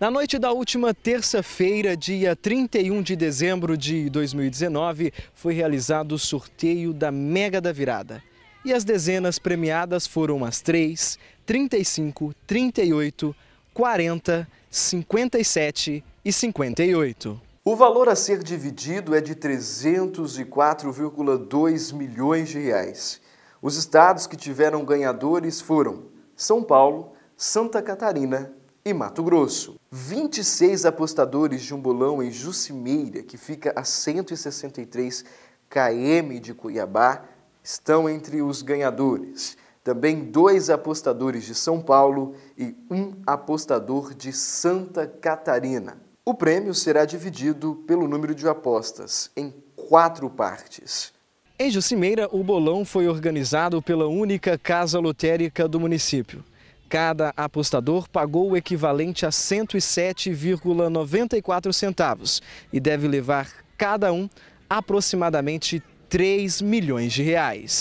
Na noite da última terça-feira, dia 31 de dezembro de 2019, foi realizado o sorteio da Mega da Virada. E as dezenas premiadas foram as 3, 35, 38, 40, 57 e 58. O valor a ser dividido é de 304,2 milhões de reais. Os estados que tiveram ganhadores foram São Paulo, Santa Catarina e Mato Grosso. 26 apostadores de um bolão em Jucimeira, que fica a 163 km de Cuiabá, estão entre os ganhadores. Também dois apostadores de São Paulo e um apostador de Santa Catarina. O prêmio será dividido pelo número de apostas em quatro partes. Em Jucimeira, o bolão foi organizado pela única casa lotérica do município. Cada apostador pagou o equivalente a 107,94 centavos e deve levar cada um aproximadamente 3 milhões de reais.